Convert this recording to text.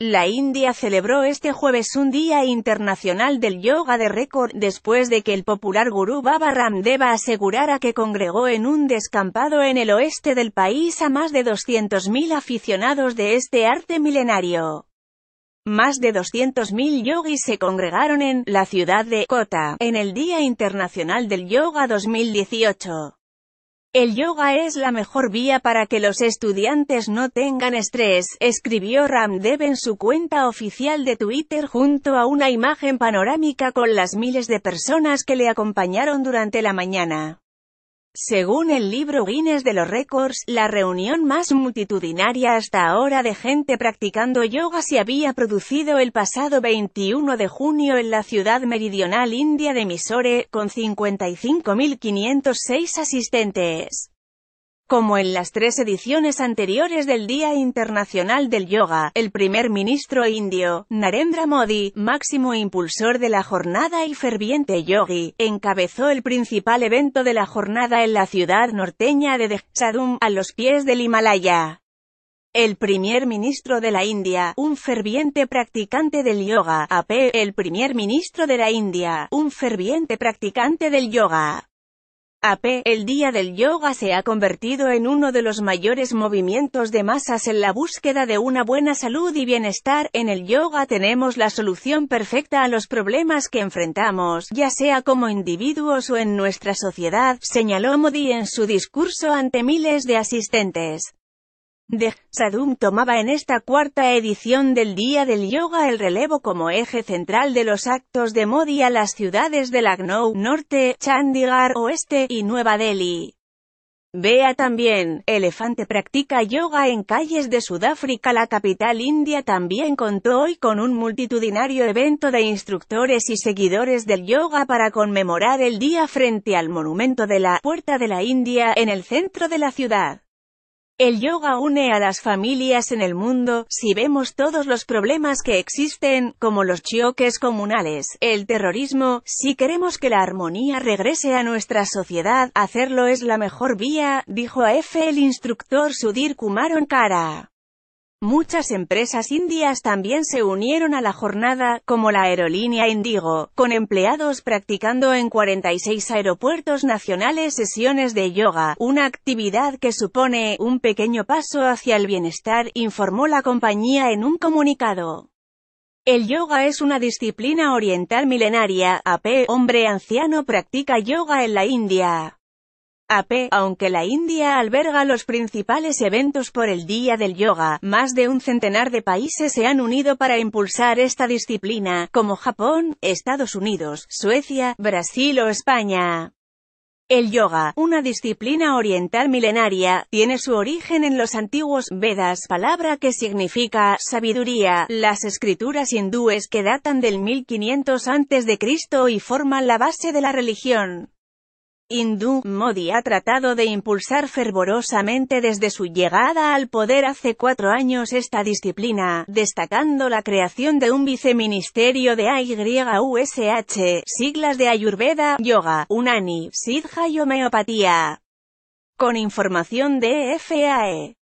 La India celebró este jueves un Día Internacional del Yoga de récord, después de que el popular gurú Baba Ramdeva asegurara que congregó en un descampado en el oeste del país a más de 200.000 aficionados de este arte milenario. Más de 200.000 yogis se congregaron en la ciudad de Kota, en el Día Internacional del Yoga 2018. El yoga es la mejor vía para que los estudiantes no tengan estrés, escribió Ramdev en su cuenta oficial de Twitter junto a una imagen panorámica con las miles de personas que le acompañaron durante la mañana. Según el libro Guinness de los Récords, la reunión más multitudinaria hasta ahora de gente practicando yoga se había producido el pasado 21 de junio en la ciudad meridional india de Mysore, con 55.506 asistentes. Como en las tres ediciones anteriores del Día Internacional del Yoga, el primer ministro indio, Narendra Modi, máximo impulsor de la jornada y ferviente yogi, encabezó el principal evento de la jornada en la ciudad norteña de Dehradun, a los pies del Himalaya. El primer ministro de la India, un ferviente practicante del yoga, AP, el primer ministro de la India, un ferviente practicante del yoga. AP, el día del yoga se ha convertido en uno de los mayores movimientos de masas en la búsqueda de una buena salud y bienestar. En el yoga tenemos la solución perfecta a los problemas que enfrentamos, ya sea como individuos o en nuestra sociedad, señaló Modi en su discurso ante miles de asistentes de Sadum tomaba en esta cuarta edición del Día del Yoga el relevo como eje central de los actos de Modi a las ciudades de Lucknow, Norte, Chandigarh, Oeste, y Nueva Delhi. Vea también, Elefante practica yoga en calles de Sudáfrica La capital india también contó hoy con un multitudinario evento de instructores y seguidores del yoga para conmemorar el día frente al monumento de la Puerta de la India en el centro de la ciudad. El yoga une a las familias en el mundo, si vemos todos los problemas que existen, como los choques comunales, el terrorismo, si queremos que la armonía regrese a nuestra sociedad, hacerlo es la mejor vía, dijo a F el instructor Sudhir Kumaron Kara. Muchas empresas indias también se unieron a la jornada, como la aerolínea Indigo, con empleados practicando en 46 aeropuertos nacionales sesiones de yoga, una actividad que supone un pequeño paso hacia el bienestar, informó la compañía en un comunicado. El yoga es una disciplina oriental milenaria, AP, hombre anciano practica yoga en la India. AP, aunque la India alberga los principales eventos por el Día del Yoga, más de un centenar de países se han unido para impulsar esta disciplina, como Japón, Estados Unidos, Suecia, Brasil o España. El yoga, una disciplina oriental milenaria, tiene su origen en los antiguos Vedas, palabra que significa sabiduría, las escrituras hindúes que datan del 1500 a.C. y forman la base de la religión hindú, Modi ha tratado de impulsar fervorosamente desde su llegada al poder hace cuatro años esta disciplina, destacando la creación de un viceministerio de AYUSH, siglas de Ayurveda, Yoga, Unani, Siddha y Homeopatía. Con información de FAE.